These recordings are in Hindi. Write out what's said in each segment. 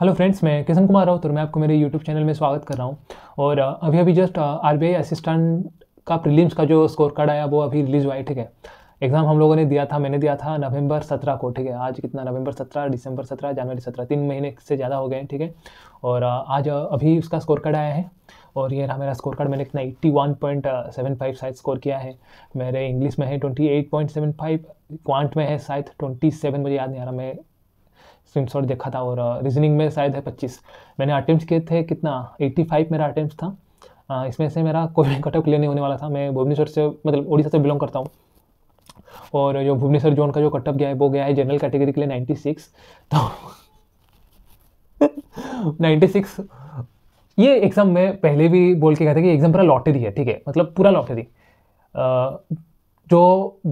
हेलो फ्रेंड्स मैं किशन कुमार राउत और मैं आपको मेरे यूट्यूब चैनल में स्वागत कर रहा हूँ और अभी अभी जस्ट आरबीआई असिस्टेंट का प्रीलिम्स का जो स्कोर कार्ड आया वो अभी रिलीज़ हुआ है ठीक है एग्ज़ाम हम लोगों ने दिया था मैंने दिया था नवंबर सत्रह को ठीक है आज कितना नवंबर सत्रह दिसंबर सत्रह जनवरी सत्रह तीन महीने से ज़्यादा हो गए हैं ठीक है और आज अभी उसका स्कोर कार्ड आया है और ये रहा मेरा स्कोर कार्ड मैंने इतना eighty one point seven five शायद स्कोर किया है मेरे इंग्लिश में है twenty eight point seven five quant में है शायद ट्वेंटी सेवन मुझे याद नहीं आ रहा मैं स्क्रीनशॉट देखा था और रीजनिंग में शायद है पच्चीस मैंने अटैम्प्ट किए थे कितना एट्टी फाइव मेरा अटैम्प्ट था इसमें से मेरा कोई भी कटअप क्लियर नहीं होने वाला था मैं भुवनेश्वर से मतलब उड़ीसा से बिलोंग करता हूँ और जो भुवनेश्वर जोन का जो कटअप गया है वो गया है जनरल कैटेगरी के लिए नाइन्टी सिक्स तो नाइन्टी सिक्स ये एग्ज़ाम में पहले भी बोल के गया था कि एग्ज़ाम पूरा लॉटरी है ठीक है मतलब पूरा लॉटरी जो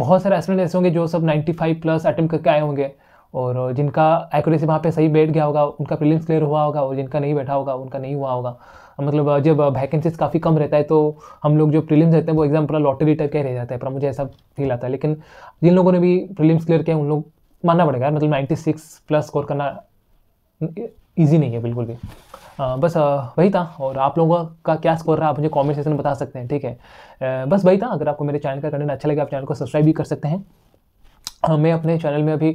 बहुत सारे एस्टूडेंट ऐसे होंगे जो सब नाइन्टी फाइव प्लस अटैम्प्ट करके आए होंगे और जिनका एक्यूरेसी वहाँ पे सही बैठ गया होगा उनका प्रीलिम्स क्लियर हुआ होगा और जिनका नहीं बैठा होगा उनका नहीं हुआ होगा मतलब जब वैकेंसीज काफ़ी कम रहता है तो हम लोग जो प्रीलिम्स रहते हैं वो एग्जाम पूरा लॉटरी टाइप का रह जाता है पर मुझे ऐसा फील आता है लेकिन जिन लोगों ने भी प्रीलिम्स क्लियर किया उन लोग मानना पड़ेगा मतलब नाइन्टी सिक्स प्लस स्कोर करना ईजी नहीं है बिल्कुल भी आ, बस वही था और आप लोगों का क्या स्कोर रहा आप मुझे कॉमेंट सेक्शन में बता सकते हैं ठीक है बस वही था अगर आपको मेरे चैनल का कंटेंट अच्छा लगे आप चैनल को सब्सक्राइब भी कर सकते हैं हाँ, मैं अपने चैनल में अभी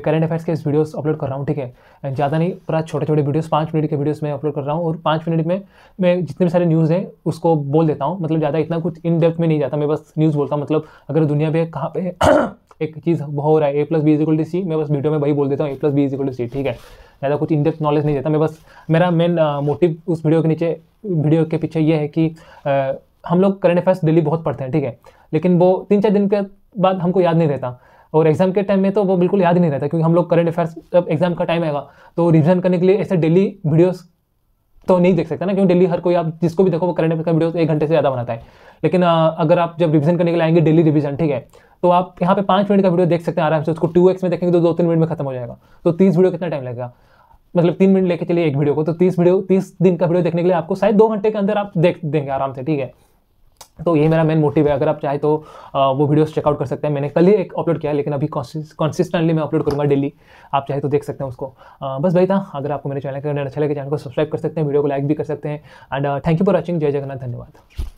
करंट अफेयर्स के वीडियोस अपलोड कर रहा हूँ ठीक है ज़्यादा नहीं पूरा छोटे छोटे वीडियोस पाँच मिनट के वीडियोस मैं अपलोड कर रहा हूँ और पाँच मिनट में मैं जितने भी सारे न्यूज़ हैं उसको बोल देता हूँ मतलब ज़्यादा इतना कुछ इन डेप्थ में नहीं जाता मैं बस न्यूज़ बोलता हूँ मतलब अगर दुनिया में कहाँ पर एक चीज़ हो रहा है A plus B is equal to C मैं बस वीडियो में वही बोल देता हूँ A plus B is equal to C ठीक है ज़्यादा कुछ इन डेप्थ नॉलेज नहीं देता मैं बस मेरा मेन मोटिव उस वीडियो के नीचे वीडियो के पीछे ये है कि हम लोग करंट अफेयर्स डेली बहुत पढ़ते हैं ठीक है लेकिन वो तीन चार दिन के बाद हमको याद नहीं रहता और एग्जाम के टाइम में तो वो बिल्कुल याद नहीं रहता क्योंकि हम लोग करंट अफेयर्स जब एग्जाम का टाइम आएगा तो रिविजन करने के लिए ऐसे डेली वीडियोस तो नहीं देख सकते ना क्योंकि डेली हर कोई आप जिसको भी देखो वो करंट अफेयर का वीडियो एक घंटे से ज़्यादा बनाता है लेकिन अगर आप जब रिविजन करने के लिए आएंगे डेली रिविजन ठीक है तो आप यहाँ पे पाँच मिनट का वीडियो देख सकते हैं आराम से उसको टू एक्स में देखेंगे तो दो तीन मिनट में खत्म हो जाएगा तो तीस वीडियो कितना टाइम लगेगा मतलब तीन मिनट लेके चलिए एक वीडियो को तो तीस वीडियो तीस दिन का वीडियो देखने के लिए आपको शायद दो घंटे के अंदर आप देख देंगे आराम से ठीक है तो यही मेरा मेन मोटिव है अगर आप चाहे तो आ, वो वीडियोस चेकआउट कर सकते हैं मैंने कल ही एक अपलोड किया लेकिन अभी कंसिस्टेंटली मैं अपलोड करूँगा डेली आप चाहे तो देख सकते हैं उसको आ, बस भाई था अगर आपको मेरे चैनल का अच्छा लगे चैनल को सब्सक्राइब कर सकते हैं वीडियो को लाइक भी कर सकते हैं and thank you for watching जय जगन्नाथ धन्यवाद